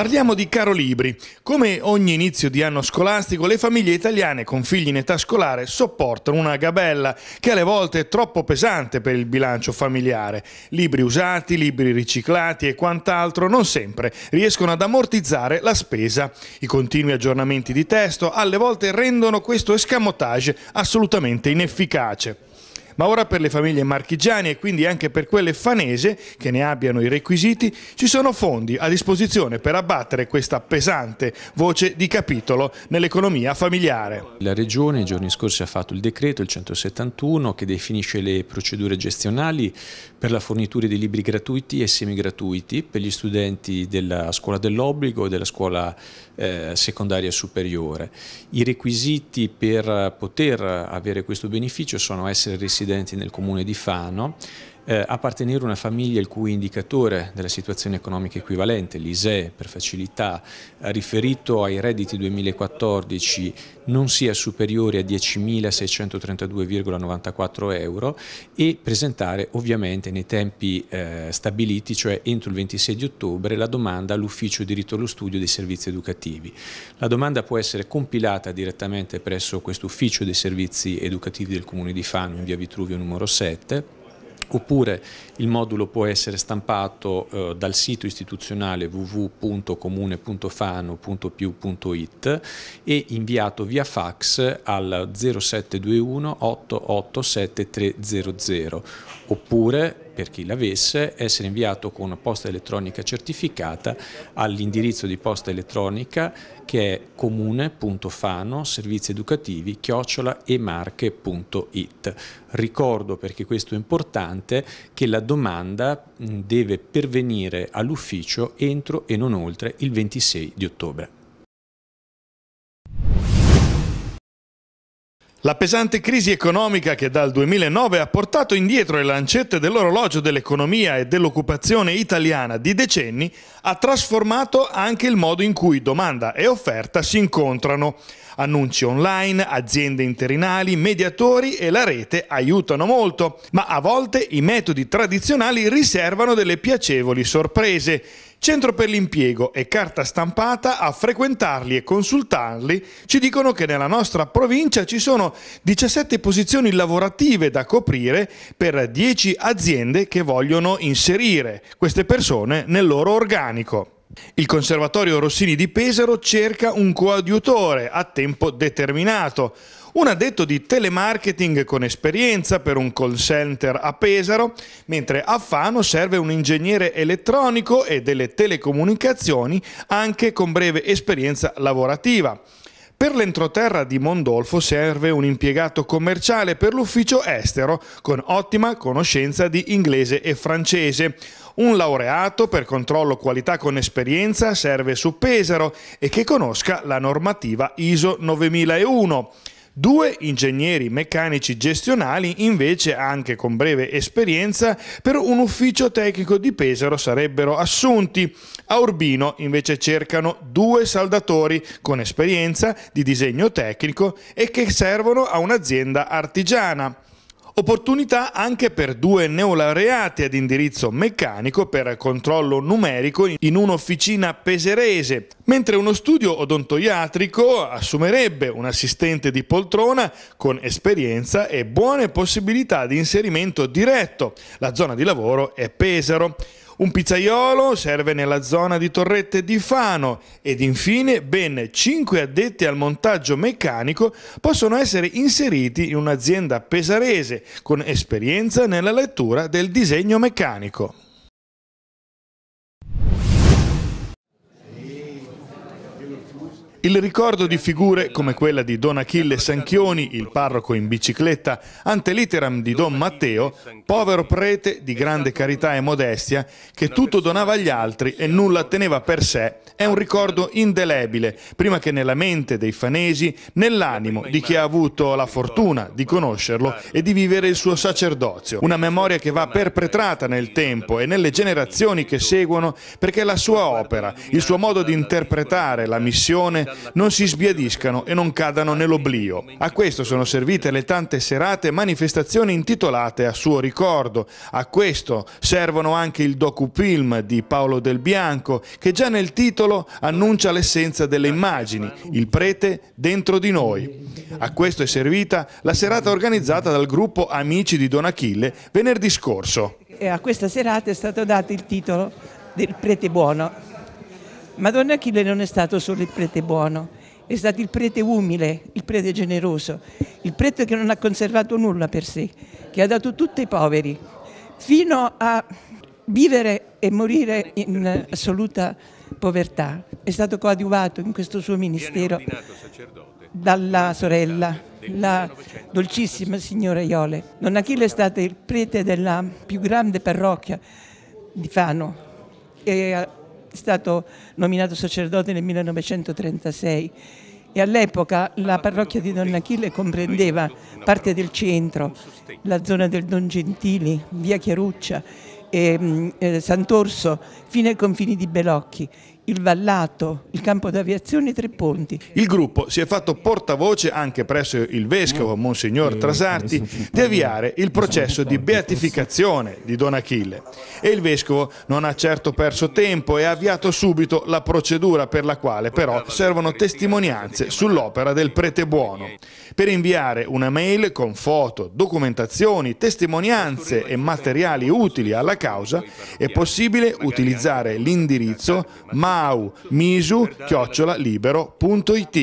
Parliamo di caro libri. Come ogni inizio di anno scolastico, le famiglie italiane con figli in età scolare sopportano una gabella che alle volte è troppo pesante per il bilancio familiare. Libri usati, libri riciclati e quant'altro non sempre riescono ad ammortizzare la spesa. I continui aggiornamenti di testo alle volte rendono questo escamotage assolutamente inefficace. Ma ora per le famiglie marchigiane e quindi anche per quelle fanese che ne abbiano i requisiti ci sono fondi a disposizione per abbattere questa pesante voce di capitolo nell'economia familiare. La Regione i giorni scorsi ha fatto il decreto, il 171, che definisce le procedure gestionali per la fornitura di libri gratuiti e semigratuiti per gli studenti della scuola dell'obbligo e della scuola eh, secondaria superiore. I requisiti per poter avere questo beneficio sono essere residenti residenti nel comune di Fano eh, appartenere a una famiglia il cui indicatore della situazione economica equivalente, l'ISE per facilità, riferito ai redditi 2014 non sia superiore a 10.632,94 euro e presentare ovviamente nei tempi eh, stabiliti, cioè entro il 26 di ottobre, la domanda all'ufficio diritto allo studio dei servizi educativi. La domanda può essere compilata direttamente presso questo ufficio dei servizi educativi del Comune di Fano in via Vitruvio numero 7 oppure il modulo può essere stampato eh, dal sito istituzionale www.comune.fano.piu.it e inviato via fax al 0721 887300 oppure per chi l'avesse, essere inviato con una posta elettronica certificata all'indirizzo di posta elettronica che è comune.fano servizi educativi chiocciolaemarche.it. Ricordo perché questo è importante che la domanda deve pervenire all'ufficio entro e non oltre il 26 di ottobre. La pesante crisi economica che dal 2009 ha portato indietro le lancette dell'orologio dell'economia e dell'occupazione italiana di decenni ha trasformato anche il modo in cui domanda e offerta si incontrano. Annunci online, aziende interinali, mediatori e la rete aiutano molto, ma a volte i metodi tradizionali riservano delle piacevoli sorprese. Centro per l'impiego e carta stampata a frequentarli e consultarli ci dicono che nella nostra provincia ci sono 17 posizioni lavorative da coprire per 10 aziende che vogliono inserire queste persone nel loro organico. Il Conservatorio Rossini di Pesaro cerca un coadiutore a tempo determinato, un addetto di telemarketing con esperienza per un call center a Pesaro, mentre a Fano serve un ingegnere elettronico e delle telecomunicazioni anche con breve esperienza lavorativa. Per l'entroterra di Mondolfo serve un impiegato commerciale per l'ufficio estero con ottima conoscenza di inglese e francese. Un laureato per controllo qualità con esperienza serve su Pesaro e che conosca la normativa ISO 9001. Due ingegneri meccanici gestionali invece anche con breve esperienza per un ufficio tecnico di Pesaro sarebbero assunti. A Urbino invece cercano due saldatori con esperienza di disegno tecnico e che servono a un'azienda artigiana. Opportunità anche per due neolaureati ad indirizzo meccanico per controllo numerico in un'officina peserese, mentre uno studio odontoiatrico assumerebbe un assistente di poltrona con esperienza e buone possibilità di inserimento diretto. La zona di lavoro è Pesaro. Un pizzaiolo serve nella zona di Torrette di Fano ed infine ben 5 addetti al montaggio meccanico possono essere inseriti in un'azienda pesarese con esperienza nella lettura del disegno meccanico. Il ricordo di figure come quella di Don Achille Sanchioni, il parroco in bicicletta, ante litteram di Don Matteo, povero prete di grande carità e modestia, che tutto donava agli altri e nulla teneva per sé, è un ricordo indelebile, prima che nella mente dei fanesi, nell'animo di chi ha avuto la fortuna di conoscerlo e di vivere il suo sacerdozio. Una memoria che va perpetrata nel tempo e nelle generazioni che seguono perché la sua opera, il suo modo di interpretare la missione, non si sbiadiscano e non cadano nell'oblio. A questo sono servite le tante serate e manifestazioni intitolate a suo ricordo. A questo servono anche il docufilm di Paolo Del Bianco, che già nel titolo annuncia l'essenza delle immagini, il prete dentro di noi. A questo è servita la serata organizzata dal gruppo Amici di Don Achille venerdì scorso. E a questa serata è stato dato il titolo del prete buono Madonna Achille non è stato solo il prete buono, è stato il prete umile, il prete generoso, il prete che non ha conservato nulla per sé, che ha dato tutto ai poveri, fino a vivere e morire in assoluta povertà. È stato coadiuvato in questo suo ministero dalla sorella, la dolcissima signora Iole. Don Achille è stato il prete della più grande parrocchia di Fano e stato nominato sacerdote nel 1936 e all'epoca la parrocchia di Don Achille comprendeva parte del centro, la zona del Don Gentili, via Chiaruccia, e, mm, eh, Sant'Orso, fino ai confini di Belocchi il Vallato, il campo d'aviazione e Tre Ponti. Il gruppo si è fatto portavoce anche presso il Vescovo, Monsignor eh, Trasarti, eh, di avviare il processo di beatificazione di Don Achille. E il Vescovo non ha certo perso tempo e ha avviato subito la procedura per la quale però servono testimonianze sull'opera del prete buono. Per inviare una mail con foto, documentazioni, testimonianze e materiali utili alla causa è possibile utilizzare l'indirizzo ma au misu-libero.it